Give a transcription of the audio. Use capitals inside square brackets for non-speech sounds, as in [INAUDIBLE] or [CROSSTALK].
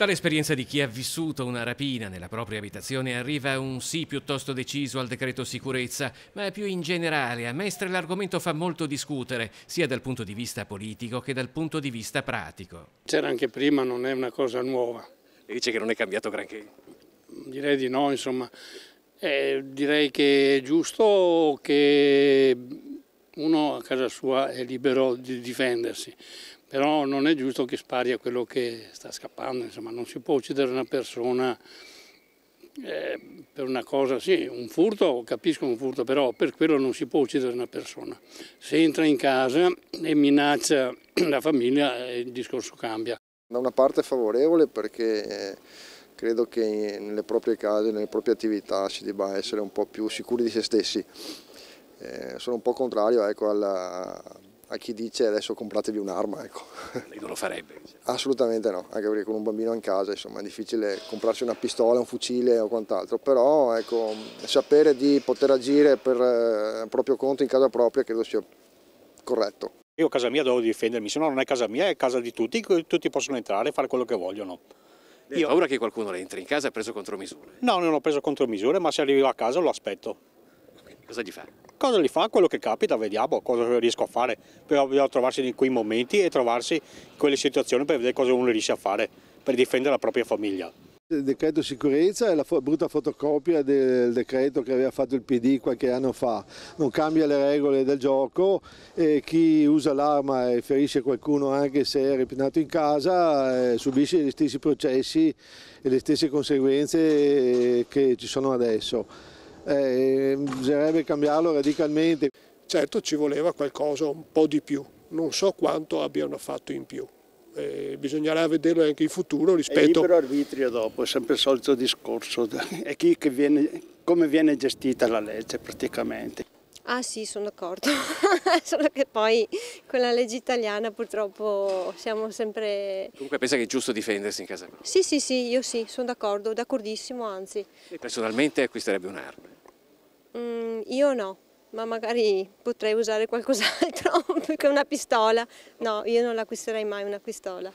Dall'esperienza di chi ha vissuto una rapina nella propria abitazione arriva un sì piuttosto deciso al decreto sicurezza, ma più in generale a Mestre l'argomento fa molto discutere, sia dal punto di vista politico che dal punto di vista pratico. C'era anche prima, non è una cosa nuova. E dice che non è cambiato granché? Direi di no, insomma. Eh, direi che è giusto che casa sua è libero di difendersi, però non è giusto che spari a quello che sta scappando, insomma non si può uccidere una persona eh, per una cosa, sì, un furto, capisco un furto, però per quello non si può uccidere una persona. Se entra in casa e minaccia la famiglia eh, il discorso cambia. Da una parte favorevole perché eh, credo che nelle proprie case, nelle proprie attività si debba essere un po' più sicuri di se stessi, eh, sono un po' contrario ecco, alla, a chi dice adesso compratevi un'arma. Ecco. Lei non lo farebbe? Assolutamente no, anche perché con un bambino in casa insomma, è difficile comprarsi una pistola, un fucile o quant'altro, però ecco, sapere di poter agire per eh, proprio conto in casa propria credo sia corretto. Io a casa mia devo difendermi, se no non è casa mia, è casa di tutti, tutti possono entrare e fare quello che vogliono. Io... ho paura che qualcuno entri in casa e ha preso contromisure? No, non ho preso contromisure, ma se arrivo a casa lo aspetto. Cosa gli fa? cosa li fa, quello che capita, vediamo cosa riesco a fare, però bisogna trovarsi in quei momenti e trovarsi in quelle situazioni per vedere cosa uno riesce a fare per difendere la propria famiglia. Il decreto sicurezza è la brutta fotocopia del decreto che aveva fatto il PD qualche anno fa, non cambia le regole del gioco e chi usa l'arma e ferisce qualcuno anche se è ripinato in casa eh, subisce gli stessi processi e le stesse conseguenze eh, che ci sono adesso eh, bisognerebbe cambiarlo radicalmente. Certo ci voleva qualcosa un po' di più, non so quanto abbiano fatto in più. Eh, bisognerà vederlo anche in futuro rispetto... Il libero arbitrio dopo, è sempre il solito discorso, [LAUGHS] è chi viene, come viene gestita la legge praticamente. Ah sì, sono d'accordo, [LAUGHS] solo che poi con la legge italiana purtroppo siamo sempre... Comunque pensa che è giusto difendersi in casa propria? Sì, sì, sì, io sì, sono d'accordo, d'accordissimo anzi. E personalmente acquisterebbe un'arma? Mm, io no, ma magari potrei usare qualcos'altro [LAUGHS] che una pistola. No, io non l'acquisterei mai una pistola.